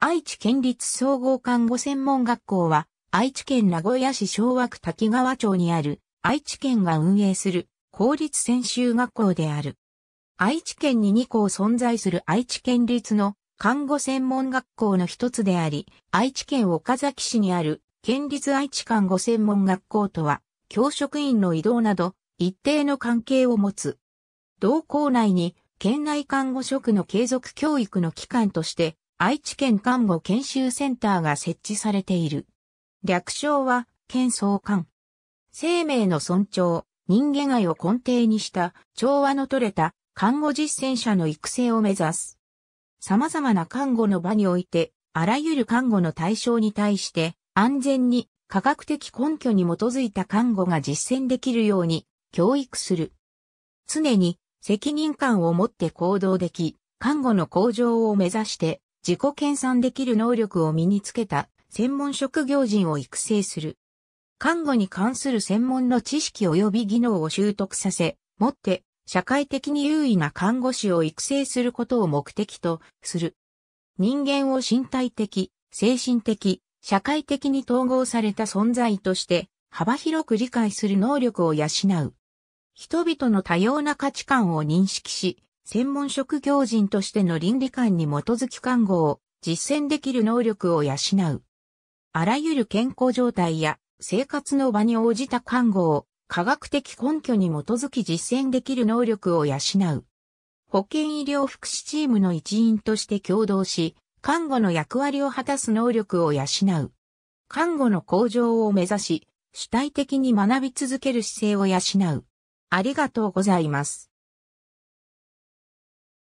愛知県立総合看護専門学校は、愛知県名古屋市昭和区滝川町にある、愛知県が運営する公立専修学校である。愛知県に2校存在する愛知県立の看護専門学校の一つであり、愛知県岡崎市にある県立愛知看護専門学校とは、教職員の移動など一定の関係を持つ。同校内に県内看護職の継続教育の機関として愛知県看護研修センターが設置されている。略称は、県総監。生命の尊重、人間愛を根底にした調和の取れた看護実践者の育成を目指す。様々な看護の場において、あらゆる看護の対象に対して安全に科学的根拠に基づいた看護が実践できるように教育する。常に責任感を持って行動でき、看護の向上を目指して自己研鑽できる能力を身につけた専門職業人を育成する。看護に関する専門の知識及び技能を習得させ、もって社会的に優位な看護師を育成することを目的とする。人間を身体的、精神的、社会的に統合された存在として幅広く理解する能力を養う。人々の多様な価値観を認識し、専門職業人としての倫理観に基づき看護を実践できる能力を養う。あらゆる健康状態や生活の場に応じた看護を科学的根拠に基づき実践できる能力を養う。保健医療福祉チームの一員として共同し、看護の役割を果たす能力を養う。看護の向上を目指し、主体的に学び続ける姿勢を養う。ありがとうございます。